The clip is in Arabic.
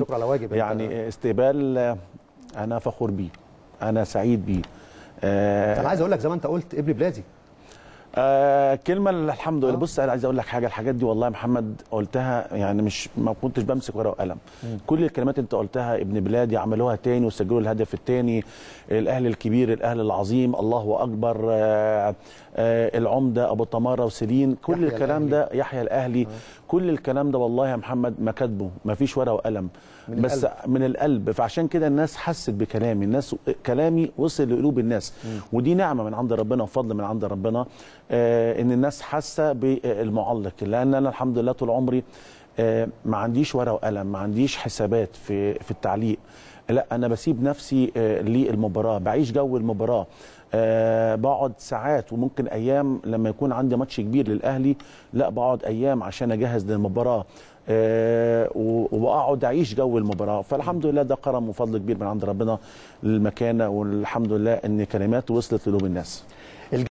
شكرا على واجب يعني استقبال انا فخور بيه انا سعيد بيه آه، انا عايز اقول لك زي ما انت قلت ابن بلادي آه كلمه الحمد لله آه. بص انا عايز اقول لك حاجه الحاجات دي والله يا محمد قلتها يعني مش ما كنتش بمسك ورقه وقلم كل الكلمات انت قلتها ابن بلادي عملوها تاني وسجلوا الهدف التاني الاهلي الكبير الاهلي العظيم الله اكبر آه آه العمده ابو تماره وسيرين كل الكلام الأهلي. ده يحيى الاهلي آه. كل الكلام ده والله يا محمد ما كاتبه ما فيش ورقه وقلم من بس القلب. من القلب فعشان كده الناس حست بكلامي الناس كلامي وصل لقلوب الناس م. ودي نعمه من عند ربنا وفضل من عند ربنا آه ان الناس حاسه بالمعلق لان انا الحمد لله طول عمري آه، ما عنديش ورقه وقلم ما عنديش حسابات في في التعليق لا انا بسيب نفسي آه، للمباراه بعيش جو المباراه آه، بقعد ساعات وممكن ايام لما يكون عندي ماتش كبير للاهلي لا بقعد ايام عشان اجهز للمباراه واقعد وبقعد اعيش جو المباراه فالحمد لله ده كرم وفضل كبير من عند ربنا للمكانه والحمد لله ان كلمات وصلت لقلوب الناس